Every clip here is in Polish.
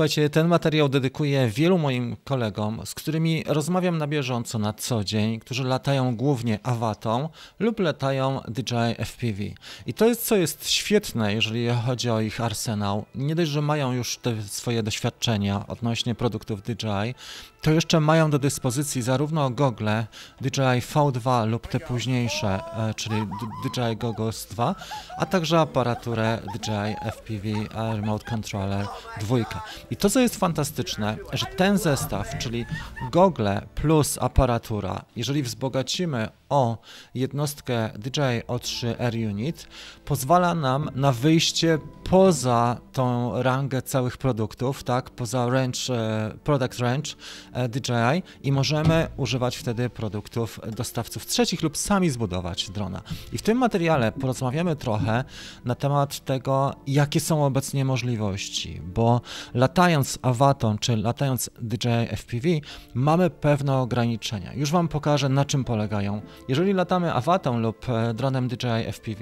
Słuchajcie, ten materiał dedykuję wielu moim kolegom, z którymi rozmawiam na bieżąco na co dzień, którzy latają głównie awatą lub latają DJI FPV. I to jest, co jest świetne, jeżeli chodzi o ich arsenał. Nie dość, że mają już te swoje doświadczenia odnośnie produktów DJI, to jeszcze mają do dyspozycji zarówno gogle DJI V2 lub te późniejsze, e, czyli DJI Goggles 2, a także aparaturę DJI FPV Remote Controller 2. I to, co jest fantastyczne, że ten zestaw, czyli gogle plus aparatura, jeżeli wzbogacimy o jednostkę DJI O3 Air Unit, pozwala nam na wyjście poza tą rangę całych produktów, tak, poza range, e, product range e, DJI i możemy używać wtedy produktów dostawców trzecich lub sami zbudować drona. I w tym materiale porozmawiamy trochę na temat tego, jakie są obecnie możliwości, bo latanie latając awatą czy latając DJI FPV mamy pewne ograniczenia. Już Wam pokażę na czym polegają. Jeżeli latamy awatą lub e, dronem DJI FPV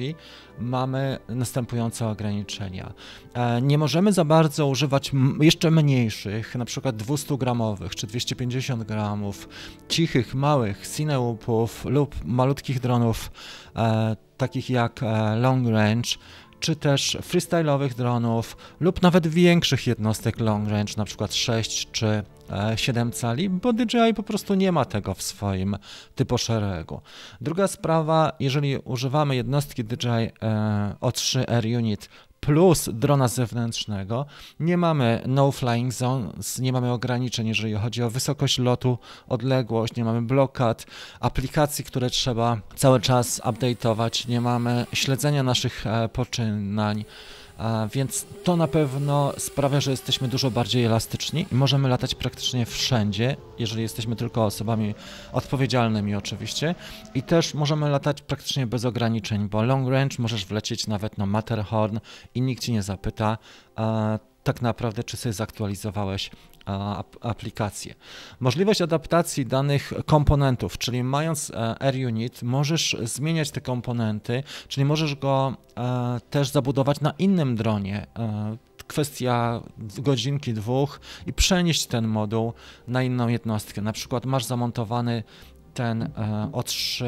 mamy następujące ograniczenia. E, nie możemy za bardzo używać jeszcze mniejszych, na przykład 200 gramowych czy 250 gramów, cichych, małych cinełupów lub malutkich dronów e, takich jak long range czy też freestyle'owych dronów lub nawet większych jednostek long range, na przykład 6 czy 7 e, cali, bo DJI po prostu nie ma tego w swoim typu szeregu. Druga sprawa, jeżeli używamy jednostki DJI e, O3 Air Unit plus drona zewnętrznego. Nie mamy no flying zones, nie mamy ograniczeń, jeżeli chodzi o wysokość lotu, odległość, nie mamy blokad, aplikacji, które trzeba cały czas update'ować, nie mamy śledzenia naszych e, poczynań więc to na pewno sprawia, że jesteśmy dużo bardziej elastyczni i możemy latać praktycznie wszędzie, jeżeli jesteśmy tylko osobami odpowiedzialnymi oczywiście i też możemy latać praktycznie bez ograniczeń, bo long range możesz wlecieć nawet na Matterhorn i nikt ci nie zapyta, tak naprawdę, czy sobie zaktualizowałeś aplikację. Możliwość adaptacji danych komponentów, czyli mając e, RUnit, możesz zmieniać te komponenty, czyli możesz go e, też zabudować na innym dronie, e, kwestia godzinki, dwóch i przenieść ten moduł na inną jednostkę. Na przykład masz zamontowany ten O3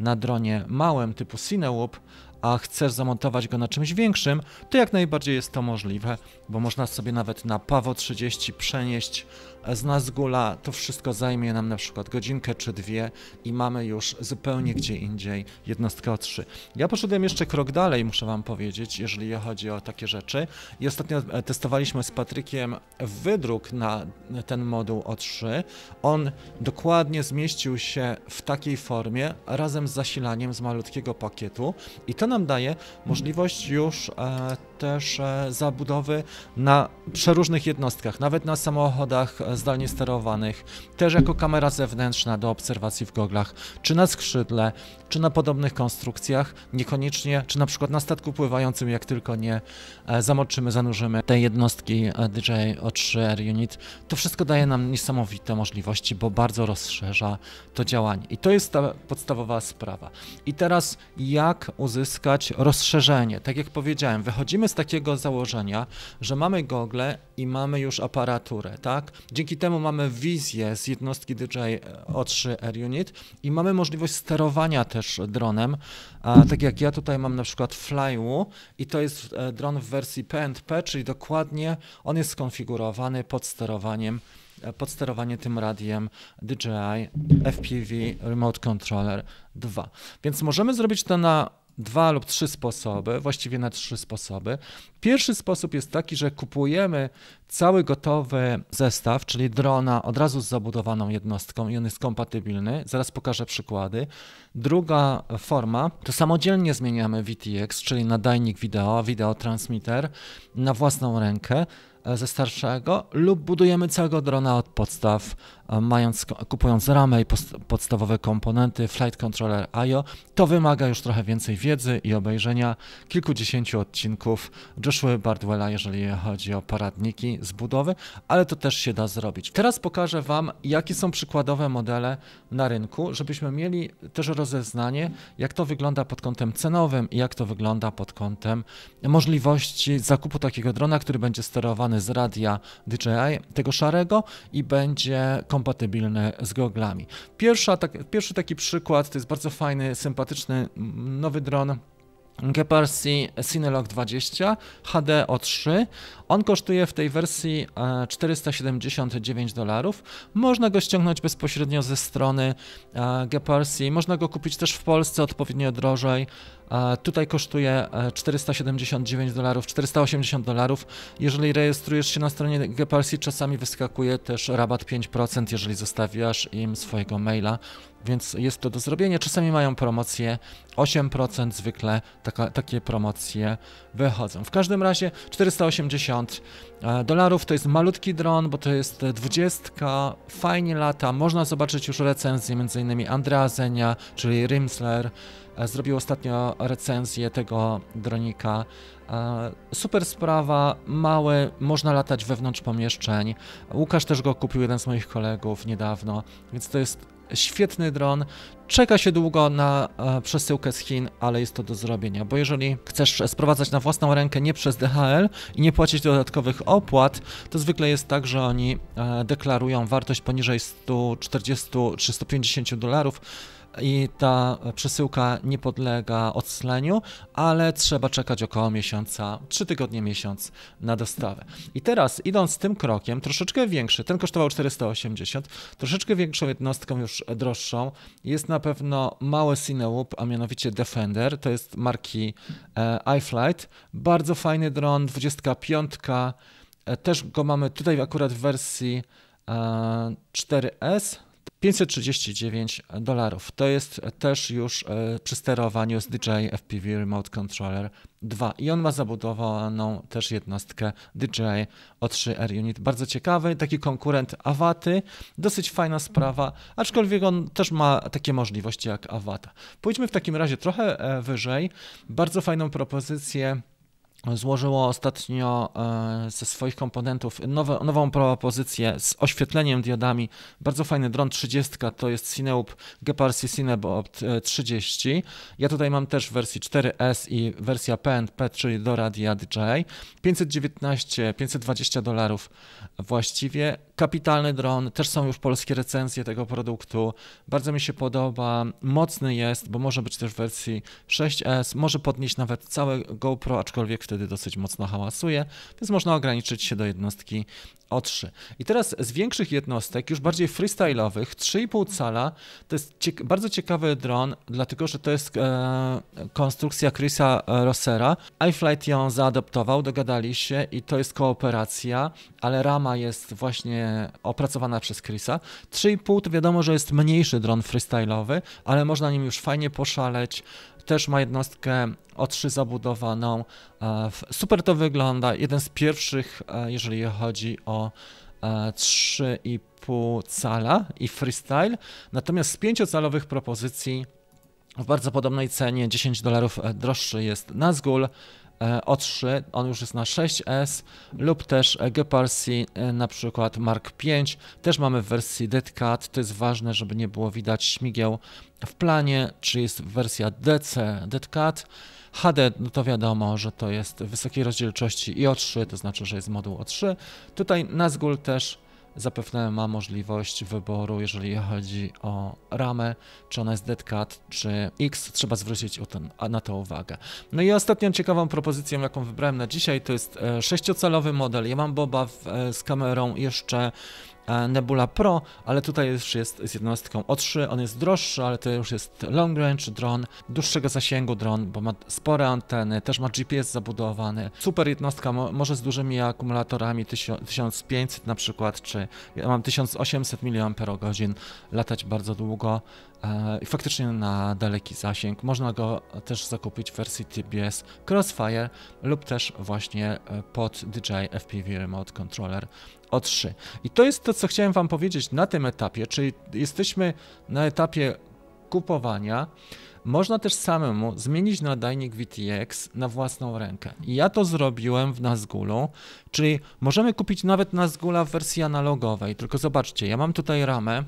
na dronie małym typu Cinewoop, a chcesz zamontować go na czymś większym, to jak najbardziej jest to możliwe, bo można sobie nawet na Pawo 30 przenieść e, z Nazgula, to wszystko zajmie nam na przykład godzinkę czy dwie i mamy już zupełnie gdzie indziej jednostkę o 3. Ja poszedłem jeszcze krok dalej, muszę wam powiedzieć, jeżeli chodzi o takie rzeczy i ostatnio e, testowaliśmy z Patrykiem wydruk na ten moduł O3. On dokładnie zmieścił się w takiej formie razem z zasilaniem z malutkiego pakietu i to nam daje możliwość już e, też e, zabudowy na przeróżnych jednostkach, nawet na samochodach e, zdalnie sterowanych, też jako kamera zewnętrzna do obserwacji w goglach, czy na skrzydle, czy na podobnych konstrukcjach, niekoniecznie, czy na przykład na statku pływającym, jak tylko nie e, zamoczymy, zanurzymy te jednostki dji o 3 Air Unit. To wszystko daje nam niesamowite możliwości, bo bardzo rozszerza to działanie. I to jest ta podstawowa sprawa. I teraz jak uzyskać rozszerzenie? Tak jak powiedziałem, wychodzimy z takiego założenia, że mamy gogle i mamy już aparaturę, tak? Dzięki temu mamy wizję z jednostki DJI O3 Air Unit i mamy możliwość sterowania też dronem, a, tak jak ja tutaj mam na przykład Flyu i to jest e, dron w wersji PNP, czyli dokładnie on jest skonfigurowany pod sterowaniem e, pod sterowanie tym radiem DJI FPV Remote Controller 2. Więc możemy zrobić to na dwa lub trzy sposoby, właściwie na trzy sposoby. Pierwszy sposób jest taki, że kupujemy cały gotowy zestaw, czyli drona od razu z zabudowaną jednostką i on jest kompatybilny. Zaraz pokażę przykłady. Druga forma to samodzielnie zmieniamy VTX, czyli nadajnik wideo, wideo transmitter na własną rękę e, ze starszego lub budujemy całego drona od podstaw E, mając, kupując ramę i podstawowe komponenty Flight Controller IO, to wymaga już trochę więcej wiedzy i obejrzenia kilkudziesięciu odcinków Joshua Bardwella, jeżeli chodzi o poradniki z budowy, ale to też się da zrobić. Teraz pokażę Wam, jakie są przykładowe modele na rynku, żebyśmy mieli też rozeznanie, jak to wygląda pod kątem cenowym i jak to wygląda pod kątem możliwości zakupu takiego drona, który będzie sterowany z radia DJI, tego szarego i będzie komunikował kompatybilne z goglami. Pierwsza, tak, pierwszy taki przykład to jest bardzo fajny, sympatyczny mm, nowy dron Geparsi Cinelog 20 HD O3. On kosztuje w tej wersji 479 e, dolarów. Można go ściągnąć bezpośrednio ze strony e, Geparsi. Można go kupić też w Polsce odpowiednio drożej. Tutaj kosztuje 479 e, dolarów, 480 dolarów. Jeżeli rejestrujesz się na stronie GPLC, czasami wyskakuje też rabat 5%, jeżeli zostawiasz im swojego maila, więc jest to do zrobienia. Czasami mają promocje 8%, zwykle taka, takie promocje wychodzą. W każdym razie 480 e, dolarów to jest malutki dron, bo to jest 20, fajnie lata. Można zobaczyć już recenzje m.in. Andrea Zenia, czyli Rimsler, E, zrobił ostatnio recenzję tego dronika. E, super sprawa, mały, można latać wewnątrz pomieszczeń. Łukasz też go kupił, jeden z moich kolegów niedawno, więc to jest świetny dron. Czeka się długo na e, przesyłkę z Chin, ale jest to do zrobienia, bo jeżeli chcesz sprowadzać na własną rękę nie przez DHL i nie płacić dodatkowych opłat, to zwykle jest tak, że oni deklarują wartość poniżej 140 150 dolarów i ta przesyłka nie podlega odsleniu, ale trzeba czekać około miesiąca, 3 tygodnie, miesiąc na dostawę. I teraz idąc tym krokiem, troszeczkę większy, ten kosztował 480, troszeczkę większą jednostką, już droższą, jest na pewno mały Cinewoop, a mianowicie Defender, to jest marki e, iFlight, bardzo fajny dron, 25, e, też go mamy tutaj akurat w wersji e, 4S, 539 dolarów. To jest też już e, przy sterowaniu z DJI FPV Remote Controller 2 i on ma zabudowaną też jednostkę DJI O3R Unit. Bardzo ciekawy, taki konkurent Awaty, dosyć fajna sprawa, aczkolwiek on też ma takie możliwości jak Awata. Pójdźmy w takim razie trochę e, wyżej. Bardzo fajną propozycję złożyło ostatnio e, ze swoich komponentów nowe, nową propozycję z oświetleniem diodami. Bardzo fajny dron 30, to jest Cineup GPRC Cinebob 30. Ja tutaj mam też w wersji 4S i wersja PNP, czyli do radia DJI. 519, 520 dolarów właściwie Kapitalny dron, też są już polskie recenzje tego produktu. Bardzo mi się podoba, mocny jest, bo może być też w wersji 6S, może podnieść nawet całe GoPro, aczkolwiek wtedy dosyć mocno hałasuje, więc można ograniczyć się do jednostki o3. I teraz z większych jednostek, już bardziej freestyle'owych, 3,5 cala, to jest bardzo ciekawy dron, dlatego że to jest e, konstrukcja Chrisa e, Rossera. iFlight ją zaadoptował, dogadali się i to jest kooperacja, ale rama jest właśnie opracowana przez Chrisa. 3,5 to wiadomo, że jest mniejszy dron freestyle'owy, ale można nim już fajnie poszaleć. Też ma jednostkę O3 zabudowaną. E, super to wygląda. Jeden z pierwszych, e, jeżeli chodzi o 3,5 e, cala i freestyle. Natomiast z 5-calowych propozycji w bardzo podobnej cenie, 10 dolarów droższy jest Nazgul, o3, on już jest na 6S lub też Geparsi e, na przykład Mark 5. Też mamy w wersji DedCat, to jest ważne, żeby nie było widać śmigieł w planie, czy jest wersja DC DedCat. HD, no to wiadomo, że to jest wysokiej rozdzielczości i O3, to znaczy, że jest moduł O3. Tutaj Nazgul też zapewne ma możliwość wyboru, jeżeli chodzi o ramę, czy ona jest dead cat, czy X, trzeba zwrócić na to uwagę. No i ostatnią ciekawą propozycją, jaką wybrałem na dzisiaj, to jest e, sześciocalowy model. Ja mam Boba w, e, z kamerą jeszcze E, Nebula Pro, ale tutaj już jest z jednostką O3, on jest droższy, ale to już jest long range dron, dłuższego zasięgu dron, bo ma spore anteny, też ma GPS zabudowany. Super jednostka, może z dużymi akumulatorami 1500 na przykład, czy ja mam 1800 mAh latać bardzo długo e, i faktycznie na daleki zasięg. Można go też zakupić w wersji TBS Crossfire lub też właśnie e, pod DJI FPV Remote Controller o 3. I to jest to, co chciałem Wam powiedzieć na tym etapie, czyli jesteśmy na etapie kupowania. Można też samemu zmienić nadajnik VTX na własną rękę. I ja to zrobiłem w Nazgulu, czyli możemy kupić nawet Nazgula w wersji analogowej. Tylko zobaczcie, ja mam tutaj ramę.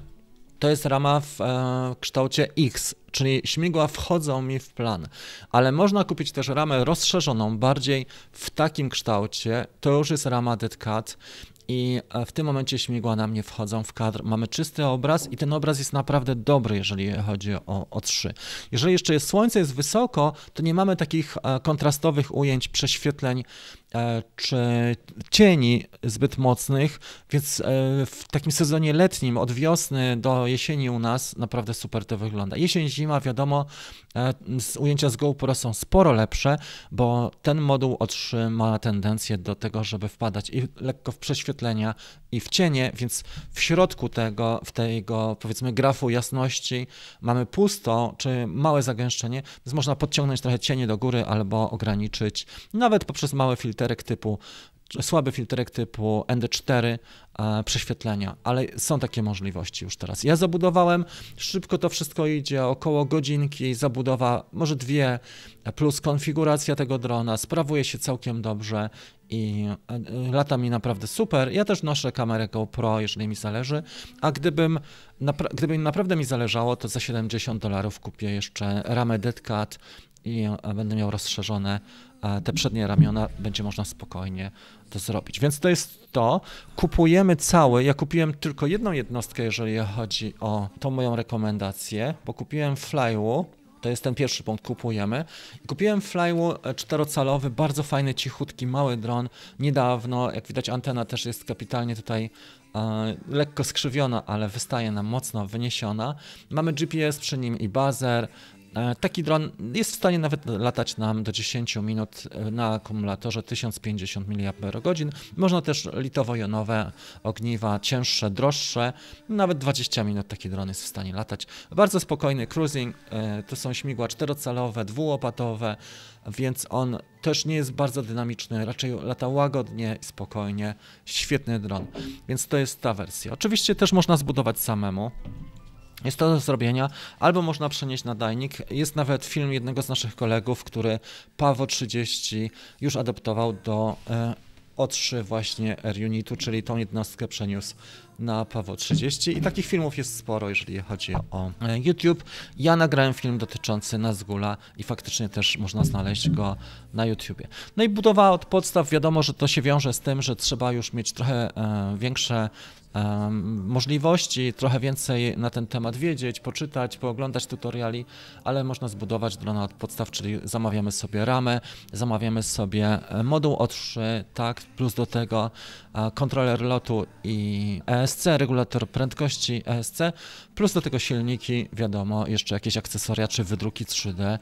To jest rama w e, kształcie X, czyli śmigła wchodzą mi w plan, ale można kupić też ramę rozszerzoną, bardziej w takim kształcie, to już jest rama DeadCat i e, w tym momencie śmigła na mnie wchodzą w kadr. Mamy czysty obraz i ten obraz jest naprawdę dobry, jeżeli chodzi o, o 3. Jeżeli jeszcze jest słońce, jest wysoko, to nie mamy takich e, kontrastowych ujęć, prześwietleń, E, czy cieni zbyt mocnych, więc e, w takim sezonie letnim, od wiosny do jesieni u nas naprawdę super to wygląda. Jesień, zima, wiadomo, e, ujęcia z GoPro są sporo lepsze, bo ten moduł otrzyma tendencję do tego, żeby wpadać i lekko w prześwietlenia i w cienie, więc w środku tego, w tego powiedzmy grafu jasności mamy pusto, czy małe zagęszczenie, więc można podciągnąć trochę cienie do góry albo ograniczyć, nawet poprzez małe filtry filterek typu słaby filterek typu ND4 e, prześwietlenia, ale są takie możliwości już teraz. Ja zabudowałem, szybko to wszystko idzie, około godzinki zabudowa, może dwie, plus konfiguracja tego drona, sprawuje się całkiem dobrze i e, lata mi naprawdę super. Ja też noszę kamerę GoPro, jeżeli mi zależy, a gdybym, napra gdyby naprawdę mi zależało, to za 70 dolarów kupię jeszcze ramę Cat i e, będę miał rozszerzone te przednie ramiona będzie można spokojnie to zrobić. Więc to jest to. Kupujemy cały. Ja kupiłem tylko jedną jednostkę, jeżeli chodzi o tą moją rekomendację, bo kupiłem Flywu. To jest ten pierwszy punkt, kupujemy. Kupiłem Flywu e, czterocalowy, bardzo fajny, cichutki, mały dron. Niedawno, jak widać, antena też jest kapitalnie tutaj e, lekko skrzywiona, ale wystaje nam mocno wyniesiona. Mamy GPS przy nim i bazer, E, taki dron jest w stanie nawet latać nam do 10 minut e, na akumulatorze 1050 mAh. Można też litowo-jonowe ogniwa, cięższe, droższe. Nawet 20 minut taki dron jest w stanie latać. Bardzo spokojny cruising. E, to są śmigła czterocalowe, dwułopatowe, więc on też nie jest bardzo dynamiczny. Raczej lata łagodnie, spokojnie. Świetny dron. Więc to jest ta wersja. Oczywiście też można zbudować samemu. Jest to do zrobienia, albo można przenieść nadajnik. Jest nawet film jednego z naszych kolegów, który Pawo 30 już adaptował do e, O3 właśnie R-Unitu, czyli tą jednostkę przeniósł na Pawo 30 i takich filmów jest sporo, jeżeli chodzi o e, YouTube. Ja nagrałem film dotyczący Nazgula i faktycznie też można znaleźć go na YouTubie. No i budowa od podstaw, wiadomo, że to się wiąże z tym, że trzeba już mieć trochę e, większe e, możliwości, trochę więcej na ten temat wiedzieć, poczytać, pooglądać tutoriali, ale można zbudować drona od podstaw, czyli zamawiamy sobie ramę, zamawiamy sobie moduł o 3, tak, plus do tego kontroler lotu i ESC, regulator prędkości ESC, plus do tego silniki, wiadomo, jeszcze jakieś akcesoria czy wydruki 3D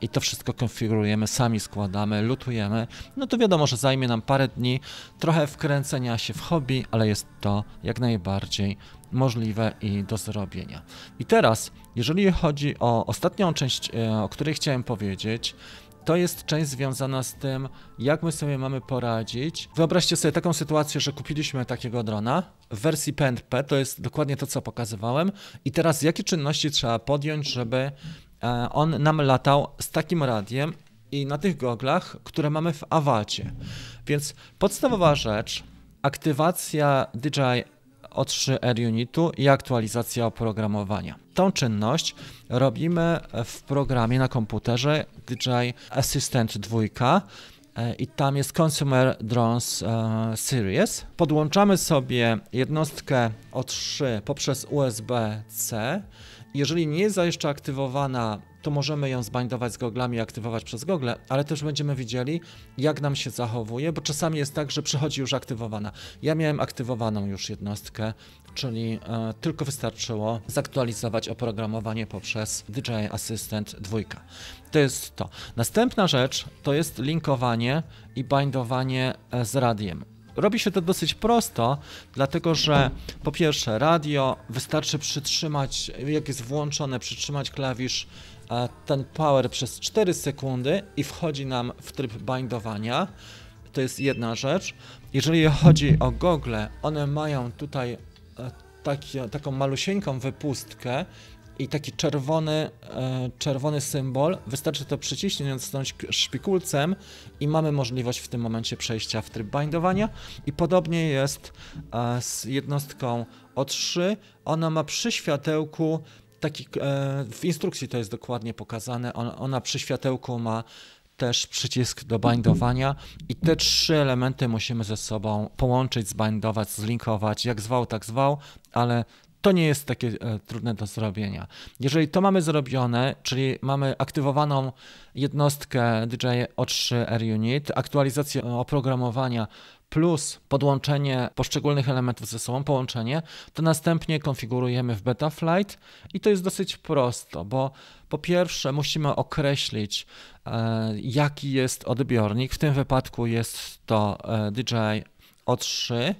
i to wszystko konfigurujemy, sami składamy, lutujemy. No to wiadomo, że zajmie nam parę dni, trochę wkręcenia się w hobby, ale jest to jak najbardziej możliwe i do zrobienia. I teraz, jeżeli chodzi o ostatnią część, e, o której chciałem powiedzieć, to jest część związana z tym, jak my sobie mamy poradzić. Wyobraźcie sobie taką sytuację, że kupiliśmy takiego drona w wersji PNP, to jest dokładnie to, co pokazywałem, i teraz jakie czynności trzeba podjąć, żeby e, on nam latał z takim radiem i na tych goglach, które mamy w awacie. Więc podstawowa rzecz, aktywacja DJI o3 Unitu i aktualizacja oprogramowania. Tą czynność robimy w programie na komputerze DJI Assistant 2 e, i tam jest Consumer Drones e, Series. Podłączamy sobie jednostkę O3 poprzez USB-C. Jeżeli nie jest jeszcze aktywowana to możemy ją zbindować z goglami i aktywować przez gogle, ale też będziemy widzieli, jak nam się zachowuje, bo czasami jest tak, że przychodzi już aktywowana. Ja miałem aktywowaną już jednostkę, czyli e, tylko wystarczyło zaktualizować oprogramowanie poprzez DJI Assistant 2. To jest to. Następna rzecz to jest linkowanie i bindowanie e, z radiem. Robi się to dosyć prosto, dlatego że po pierwsze radio wystarczy przytrzymać, jak jest włączone, przytrzymać klawisz ten power przez 4 sekundy i wchodzi nam w tryb bindowania. To jest jedna rzecz. Jeżeli chodzi o gogle, one mają tutaj e, taki, taką malusieńką wypustkę i taki czerwony, e, czerwony symbol. Wystarczy to przyciśnąć szpikulcem i mamy możliwość w tym momencie przejścia w tryb bindowania. I podobnie jest e, z jednostką O3. Ona ma przy światełku taki, e, w instrukcji to jest dokładnie pokazane. Ona, ona przy światełku ma też przycisk do bindowania i te trzy elementy musimy ze sobą połączyć, zbindować, zlinkować, jak zwał, tak zwał, ale to nie jest takie e, trudne do zrobienia. Jeżeli to mamy zrobione, czyli mamy aktywowaną jednostkę DJI O3 Air Unit, aktualizację oprogramowania plus podłączenie poszczególnych elementów ze sobą, połączenie, to następnie konfigurujemy w Betaflight i to jest dosyć prosto, bo po pierwsze musimy określić, e, jaki jest odbiornik. W tym wypadku jest to e, DJI O3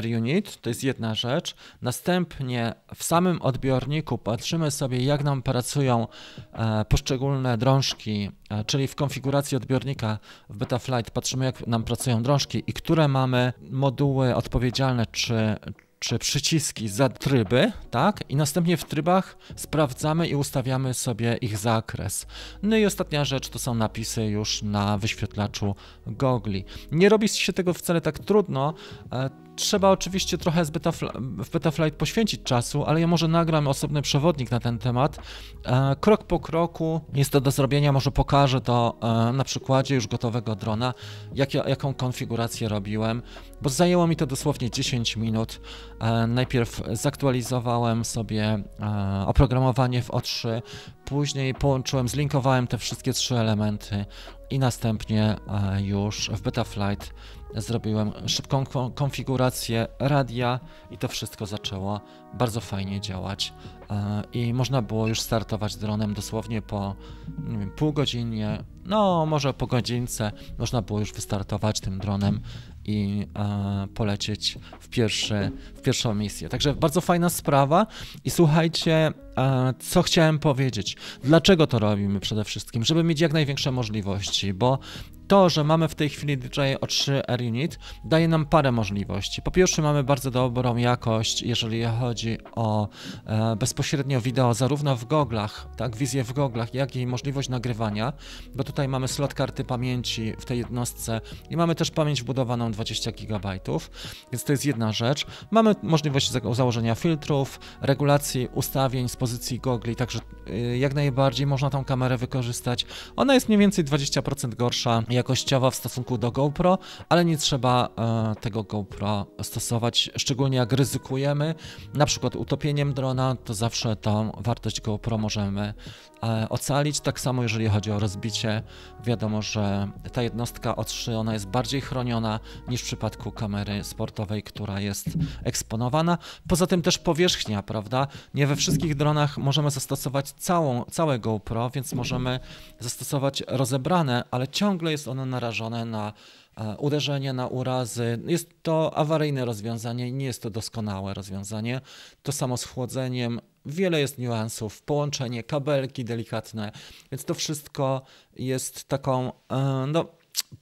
RUnit, to jest jedna rzecz. Następnie w samym odbiorniku patrzymy sobie, jak nam pracują e, poszczególne drążki, e, czyli w konfiguracji odbiornika w Betaflight patrzymy, jak nam pracują drążki i które mamy moduły odpowiedzialne, czy, czy przyciski za tryby, tak? I następnie w trybach sprawdzamy i ustawiamy sobie ich zakres. No i ostatnia rzecz to są napisy już na wyświetlaczu gogli. Nie robi się tego wcale tak trudno. E, Trzeba oczywiście trochę z w Betaflight poświęcić czasu, ale ja może nagram osobny przewodnik na ten temat. E, krok po kroku jest to do zrobienia, może pokażę to e, na przykładzie już gotowego drona, jak jaką konfigurację robiłem, bo zajęło mi to dosłownie 10 minut. E, najpierw zaktualizowałem sobie oprogramowanie w O3, później połączyłem, zlinkowałem te wszystkie trzy elementy i następnie już w Betaflight zrobiłem szybką konfigurację radia i to wszystko zaczęło bardzo fajnie działać e, i można było już startować dronem dosłownie po nie wiem, pół godzinie, no może po godzince można było już wystartować tym dronem i e, polecieć w, pierwszy, w pierwszą misję. Także bardzo fajna sprawa i słuchajcie, e, co chciałem powiedzieć. Dlaczego to robimy przede wszystkim? Żeby mieć jak największe możliwości, bo to, że mamy w tej chwili DJI o 3 Air Unit, daje nam parę możliwości. Po pierwsze, mamy bardzo dobrą jakość, jeżeli chodzi o e, bezpośrednio wideo, zarówno w goglach, tak, wizję w goglach, jak i możliwość nagrywania, bo tutaj mamy slot karty pamięci w tej jednostce i mamy też pamięć wbudowaną 20 GB, więc to jest jedna rzecz. Mamy możliwość za założenia filtrów, regulacji ustawień z pozycji gogli, także e, jak najbardziej można tą kamerę wykorzystać. Ona jest mniej więcej 20% gorsza jakościowo w stosunku do GoPro, ale nie trzeba e, tego GoPro stosować, szczególnie jak ryzykujemy, na przykład utopieniem drona, to zawsze tą wartość GoPro możemy E, ocalić. Tak samo jeżeli chodzi o rozbicie, wiadomo, że ta jednostka O3 ona jest bardziej chroniona niż w przypadku kamery sportowej, która jest eksponowana. Poza tym też powierzchnia, prawda? Nie we wszystkich dronach możemy zastosować całą, całe GoPro, więc możemy zastosować rozebrane, ale ciągle jest ono narażone na e, uderzenie na urazy. Jest to awaryjne rozwiązanie, nie jest to doskonałe rozwiązanie. To samo z chłodzeniem Wiele jest niuansów, połączenie, kabelki delikatne, więc to wszystko jest taką, e, no,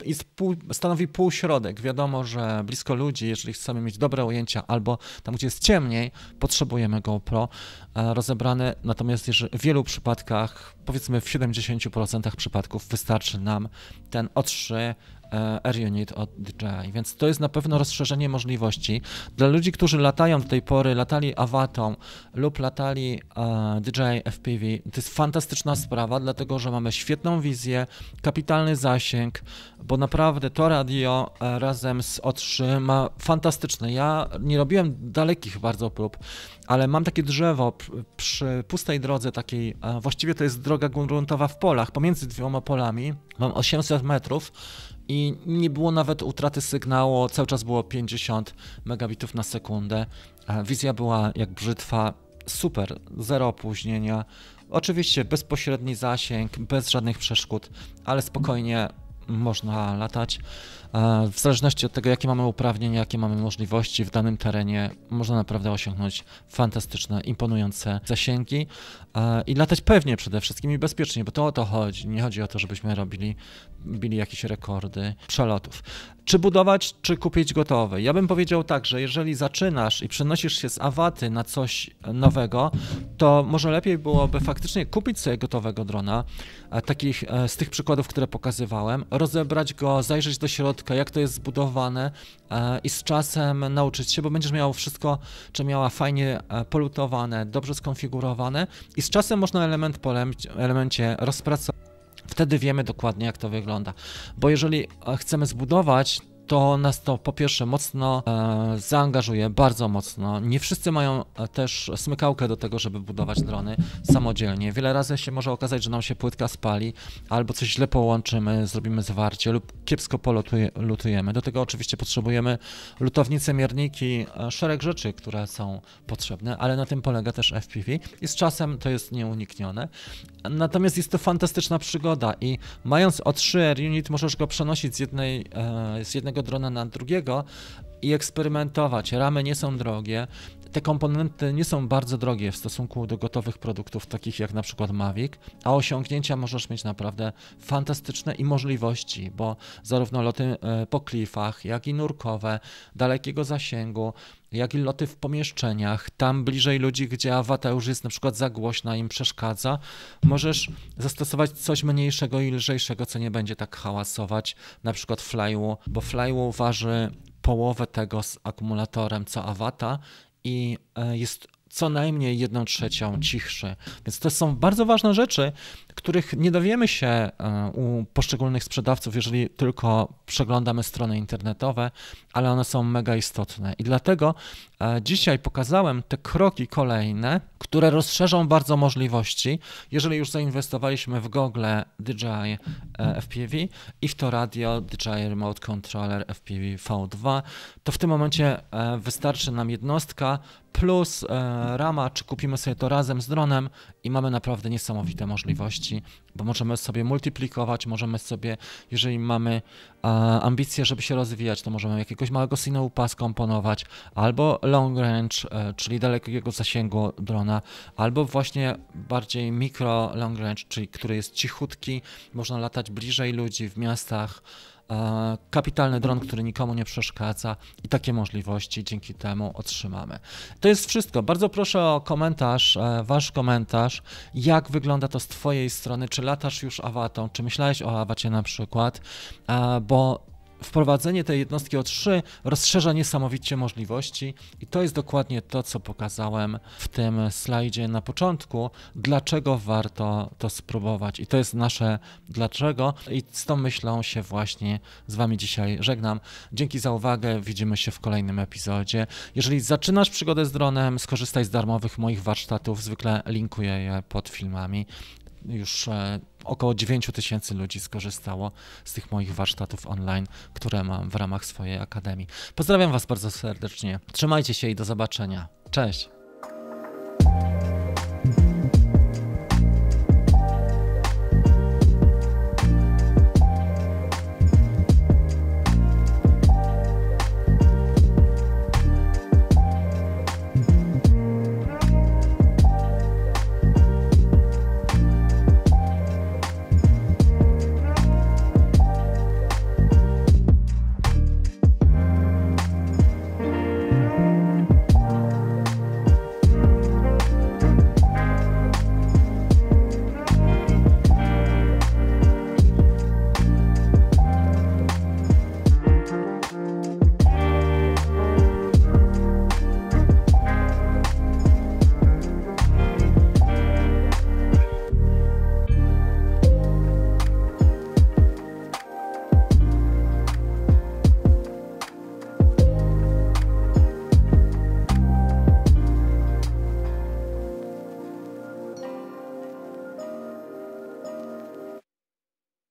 jest pół, stanowi półśrodek. Wiadomo, że blisko ludzi, jeżeli chcemy mieć dobre ujęcia, albo tam, gdzie jest ciemniej, potrzebujemy GoPro e, rozebrane. Natomiast w wielu przypadkach, powiedzmy w 70% przypadków, wystarczy nam ten O3 E, Unit od DJI, więc to jest na pewno rozszerzenie możliwości. Dla ludzi, którzy latają do tej pory, latali Avatą lub latali e, DJI FPV, to jest fantastyczna sprawa, dlatego że mamy świetną wizję, kapitalny zasięg, bo naprawdę to radio e, razem z O3 ma fantastyczne. Ja nie robiłem dalekich bardzo prób, ale mam takie drzewo przy pustej drodze takiej, właściwie to jest droga gruntowa w polach, pomiędzy dwiema polami, mam 800 metrów, i nie było nawet utraty sygnału, cały czas było 50 megabitów na sekundę. Wizja była jak brzytwa, super, zero opóźnienia. Oczywiście bezpośredni zasięg, bez żadnych przeszkód, ale spokojnie można latać w zależności od tego, jakie mamy uprawnienia, jakie mamy możliwości w danym terenie, można naprawdę osiągnąć fantastyczne, imponujące zasięgi i latać pewnie przede wszystkim i bezpiecznie, bo to o to chodzi. Nie chodzi o to, żebyśmy robili bili jakieś rekordy przelotów. Czy budować, czy kupić gotowe? Ja bym powiedział tak, że jeżeli zaczynasz i przenosisz się z awaty na coś nowego, to może lepiej byłoby faktycznie kupić sobie gotowego drona, takich e, z tych przykładów, które pokazywałem, rozebrać go, zajrzeć do środka, środka, jak to jest zbudowane e, i z czasem nauczyć się, bo będziesz miał wszystko, czy miała fajnie e, polutowane, dobrze skonfigurowane i z czasem można element po elemencie rozpracować. Wtedy wiemy dokładnie, jak to wygląda. Bo jeżeli e, chcemy zbudować to nas to po pierwsze mocno e, zaangażuje, bardzo mocno. Nie wszyscy mają e, też smykałkę do tego, żeby budować drony samodzielnie. Wiele razy się może okazać, że nam się płytka spali, albo coś źle połączymy, zrobimy zwarcie lub kiepsko polutujemy. Do tego oczywiście potrzebujemy lutownice, mierniki, e, szereg rzeczy, które są potrzebne, ale na tym polega też FPV i z czasem to jest nieuniknione. Natomiast jest to fantastyczna przygoda i mając o 3 air unit możesz go przenosić z jednej, e, z jednej jednego drona na drugiego i eksperymentować. Ramy nie są drogie, te komponenty nie są bardzo drogie w stosunku do gotowych produktów, takich jak na przykład Mavic, a osiągnięcia możesz mieć naprawdę fantastyczne i możliwości, bo zarówno loty e, po klifach, jak i nurkowe, dalekiego zasięgu, jak i loty w pomieszczeniach, tam bliżej ludzi, gdzie awata już jest na przykład za głośna, im przeszkadza, możesz zastosować coś mniejszego i lżejszego, co nie będzie tak hałasować, na przykład flywheel, bo flywheel waży połowę tego z akumulatorem co awata i e, jest co najmniej jedną trzecią cichszy. Więc to są bardzo ważne rzeczy, których nie dowiemy się e, u poszczególnych sprzedawców, jeżeli tylko przeglądamy strony internetowe, ale one są mega istotne. I dlatego Dzisiaj pokazałem te kroki kolejne, które rozszerzą bardzo możliwości, jeżeli już zainwestowaliśmy w Google DJI e, FPV i w to radio DJI Remote Controller FPV V2, to w tym momencie e, wystarczy nam jednostka plus e, rama, czy kupimy sobie to razem z dronem i mamy naprawdę niesamowite możliwości, bo możemy sobie multiplikować, możemy sobie, jeżeli mamy ambicje, żeby się rozwijać, to możemy jakiegoś małego syneupa komponować, albo long range, e, czyli dalekiego zasięgu drona, albo właśnie bardziej mikro long range, czyli który jest cichutki, można latać bliżej ludzi w miastach. E, kapitalny dron, który nikomu nie przeszkadza, i takie możliwości dzięki temu otrzymamy. To jest wszystko. Bardzo proszę o komentarz, e, wasz komentarz. Jak wygląda to z Twojej strony? Czy latasz już awatą? Czy myślałeś o awacie na przykład? Bo wprowadzenie tej jednostki o 3 rozszerza niesamowicie możliwości i to jest dokładnie to, co pokazałem w tym slajdzie na początku, dlaczego warto to spróbować i to jest nasze dlaczego i z tą myślą się właśnie z Wami dzisiaj żegnam. Dzięki za uwagę, widzimy się w kolejnym epizodzie. Jeżeli zaczynasz przygodę z dronem, skorzystaj z darmowych moich warsztatów, zwykle linkuję je pod filmami już e, około 9 tysięcy ludzi skorzystało z tych moich warsztatów online, które mam w ramach swojej akademii. Pozdrawiam Was bardzo serdecznie. Trzymajcie się i do zobaczenia. Cześć!